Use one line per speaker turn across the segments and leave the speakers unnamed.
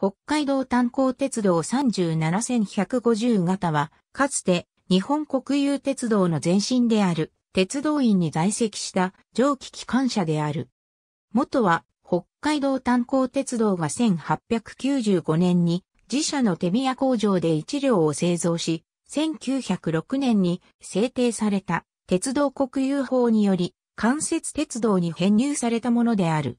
北海道炭鉱鉄道37150型は、かつて日本国有鉄道の前身である鉄道員に在籍した蒸気機関車である。元は北海道炭鉱鉄道が1895年に自社の手宮工場で1両を製造し、1906年に制定された鉄道国有法により間接鉄道に編入されたものである。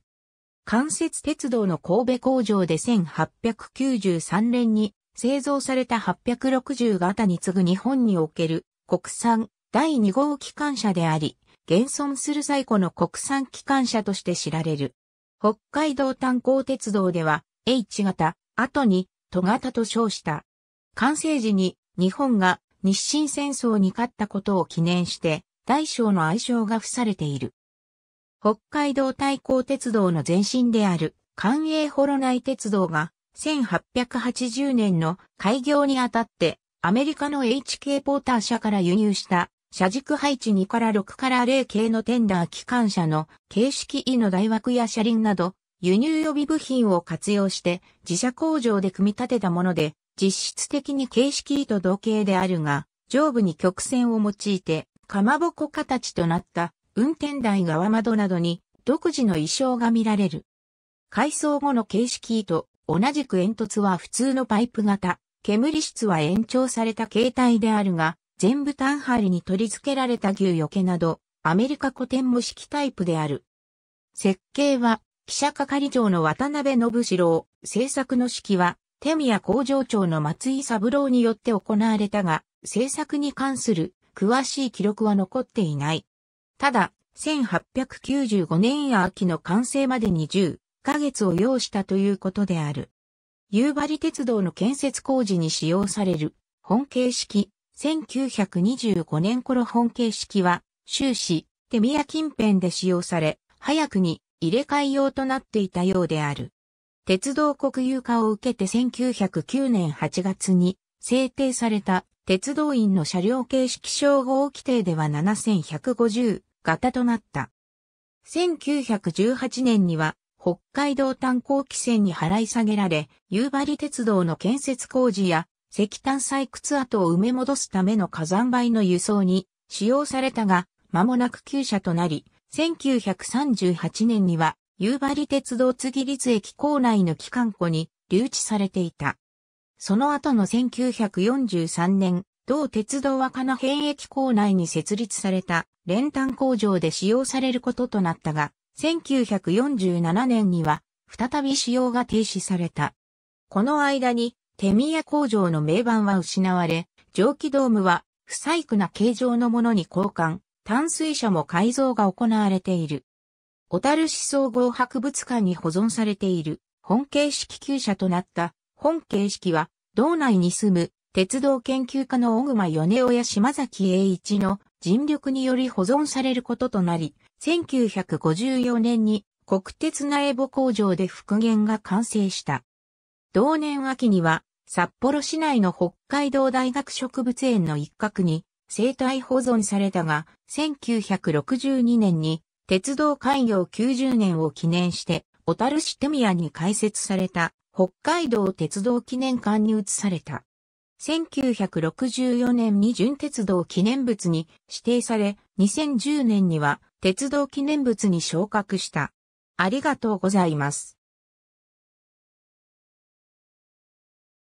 関節鉄道の神戸工場で1893年に製造された860型に次ぐ日本における国産第2号機関車であり、現存する最古の国産機関車として知られる。北海道炭鉱鉄道では H 型、後に都型と称した。完成時に日本が日清戦争に勝ったことを記念して大小の愛称が付されている。北海道対抗鉄道の前身である関営ホナ内鉄道が1880年の開業にあたってアメリカの HK ポーター社から輸入した車軸配置2から6から0系のテンダー機関車の形式 E の大枠や車輪など輸入予備部品を活用して自社工場で組み立てたもので実質的に形式 E と同型であるが上部に曲線を用いてかまぼこ形となった運転台側窓などに独自の意匠が見られる。改装後の形式と同じく煙突は普通のパイプ型、煙室は延長された形態であるが、全部単張に取り付けられた牛よけなど、アメリカ古典模式タイプである。設計は、記者係長の渡辺信四郎、制作の式は、手宮工場長の松井三郎によって行われたが、制作に関する詳しい記録は残っていない。ただ、1895年や秋の完成までに10ヶ月を要したということである。夕張鉄道の建設工事に使用される本形式、1925年頃本形式は、終始、手宮近辺で使用され、早くに入れ替え用となっていたようである。鉄道国有化を受けて1909年8月に制定された鉄道員の車両形式称号規定では7150型となった。1918年には北海道炭鉱汽船に払い下げられ、夕張鉄道の建設工事や石炭採掘跡を埋め戻すための火山灰の輸送に使用されたが、間もなく旧車となり、1938年には夕張鉄道津木立駅構内の機関庫に留置されていた。その後の1943年、同鉄道は金辺駅構内に設立された練炭工場で使用されることとなったが、1947年には再び使用が停止された。この間に手宮工場の名板は失われ、蒸気ドームは不細工な形状のものに交換、淡水車も改造が行われている。小樽市総合博物館に保存されている本形式旧車となった本形式は道内に住む鉄道研究家の小熊米親島崎栄一の尽力により保存されることとなり、1954年に国鉄苗母工場で復元が完成した。同年秋には札幌市内の北海道大学植物園の一角に生態保存されたが、1962年に鉄道開業90年を記念して小樽市手宮に開設された北海道鉄道記念館に移された。1964年に準鉄道記念物に指定され、2010年には鉄道記念物に昇格した。ありがとうございます。